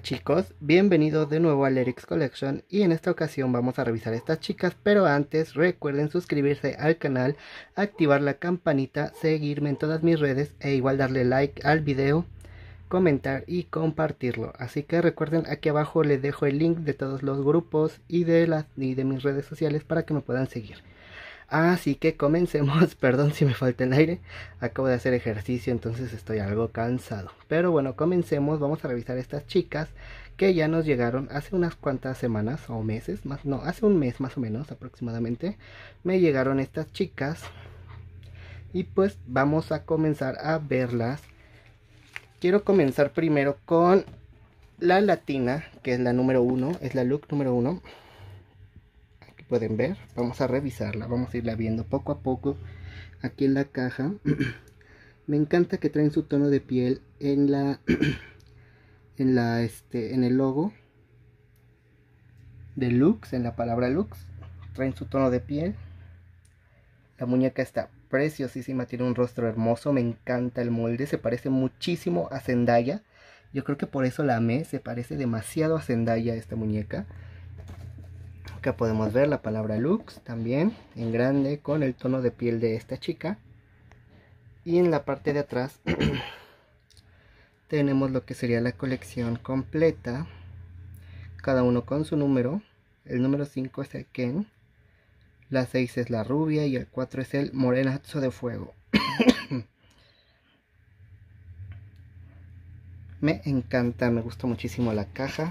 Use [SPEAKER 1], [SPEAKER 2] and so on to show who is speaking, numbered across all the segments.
[SPEAKER 1] chicos, bienvenidos de nuevo a Lyrics Collection y en esta ocasión vamos a revisar estas chicas, pero antes recuerden suscribirse al canal, activar la campanita, seguirme en todas mis redes e igual darle like al video, comentar y compartirlo. Así que recuerden aquí abajo les dejo el link de todos los grupos y de, las, y de mis redes sociales para que me puedan seguir. Así ah, que comencemos, perdón si me falta el aire, acabo de hacer ejercicio, entonces estoy algo cansado. Pero bueno, comencemos, vamos a revisar estas chicas que ya nos llegaron hace unas cuantas semanas o meses, más no, hace un mes más o menos aproximadamente, me llegaron estas chicas y pues vamos a comenzar a verlas. Quiero comenzar primero con la latina, que es la número uno, es la look número uno pueden ver, vamos a revisarla, vamos a irla viendo poco a poco aquí en la caja. Me encanta que traen su tono de piel en la en la este en el logo de Lux, en la palabra Lux, traen su tono de piel. La muñeca está preciosísima, tiene un rostro hermoso, me encanta el molde, se parece muchísimo a Zendaya. Yo creo que por eso la amé, se parece demasiado a Zendaya esta muñeca. Acá podemos ver la palabra Lux, también en grande con el tono de piel de esta chica. Y en la parte de atrás tenemos lo que sería la colección completa. Cada uno con su número. El número 5 es el Ken. La 6 es la rubia y el 4 es el morenazo de fuego. me encanta, me gusta muchísimo la caja.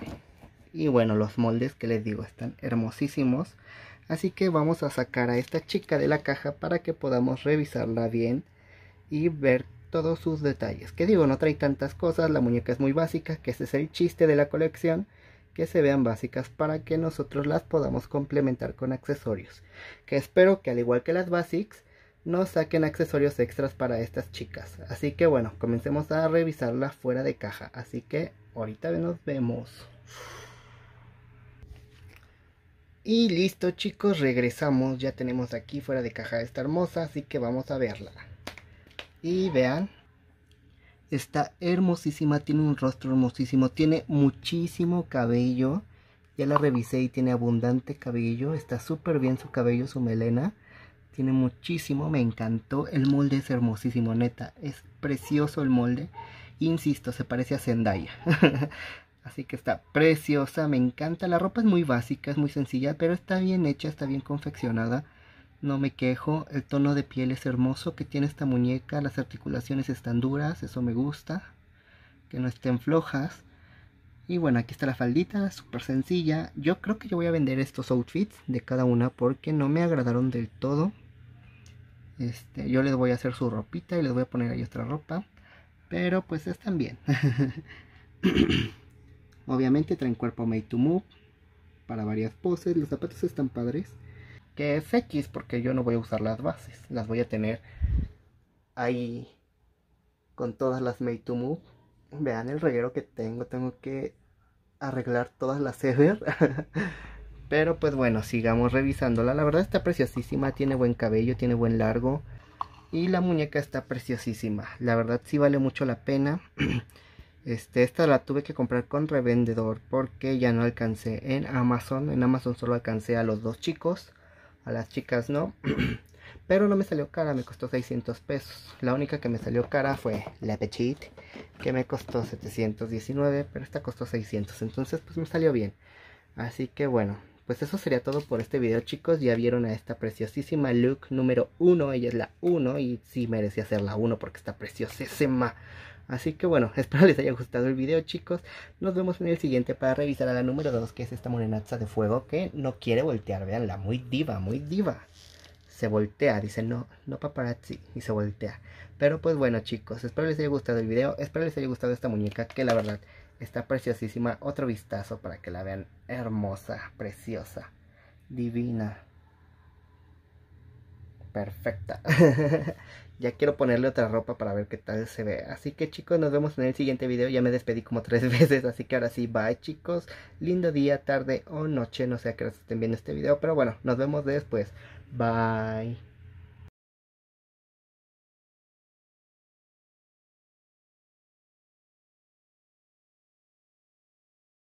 [SPEAKER 1] Y bueno, los moldes que les digo están hermosísimos. Así que vamos a sacar a esta chica de la caja para que podamos revisarla bien y ver todos sus detalles. Que digo, no trae tantas cosas, la muñeca es muy básica, que ese es el chiste de la colección, que se vean básicas para que nosotros las podamos complementar con accesorios. Que espero que al igual que las basics, nos saquen accesorios extras para estas chicas. Así que bueno, comencemos a revisarla fuera de caja. Así que ahorita nos vemos. Y listo chicos, regresamos, ya tenemos aquí fuera de caja esta hermosa, así que vamos a verla. Y vean, está hermosísima, tiene un rostro hermosísimo, tiene muchísimo cabello. Ya la revisé y tiene abundante cabello, está súper bien su cabello, su melena. Tiene muchísimo, me encantó, el molde es hermosísimo, neta, es precioso el molde. Insisto, se parece a Zendaya. Así que está preciosa, me encanta. La ropa es muy básica, es muy sencilla, pero está bien hecha, está bien confeccionada. No me quejo, el tono de piel es hermoso que tiene esta muñeca, las articulaciones están duras, eso me gusta, que no estén flojas. Y bueno, aquí está la faldita, súper sencilla. Yo creo que yo voy a vender estos outfits de cada una porque no me agradaron del todo. Este, yo les voy a hacer su ropita y les voy a poner ahí otra ropa. Pero pues están bien. Obviamente traen cuerpo made to move para varias poses. Los zapatos están padres. Que es X porque yo no voy a usar las bases. Las voy a tener ahí con todas las made to move. Vean el reguero que tengo. Tengo que arreglar todas las ever. Pero pues bueno, sigamos revisándola. La verdad está preciosísima. Tiene buen cabello, tiene buen largo. Y la muñeca está preciosísima. La verdad sí vale mucho la pena. Este, esta la tuve que comprar con revendedor porque ya no alcancé en Amazon. En Amazon solo alcancé a los dos chicos, a las chicas no. Pero no me salió cara, me costó 600 pesos. La única que me salió cara fue La Petite que me costó 719, pero esta costó 600. Entonces pues me salió bien. Así que bueno, pues eso sería todo por este video chicos. Ya vieron a esta preciosísima look número 1. Ella es la 1 y sí merecía ser la 1 porque está preciosísima. Así que bueno, espero les haya gustado el video chicos. Nos vemos en el siguiente para revisar a la número 2 que es esta morenaza de fuego que no quiere voltear. Veanla, muy diva, muy diva se voltea, dice no, no paparazzi, y se voltea. Pero pues bueno chicos, espero les haya gustado el video, espero les haya gustado esta muñeca, que la verdad Está preciosísima. Otro vistazo para que la vean. Hermosa, preciosa, divina. Perfecta. ya quiero ponerle otra ropa para ver qué tal se ve. Así que chicos, nos vemos en el siguiente video. Ya me despedí como tres veces, así que ahora sí, bye chicos. Lindo día, tarde o noche, no sé a qué hora estén viendo este video. Pero bueno, nos vemos después. Bye.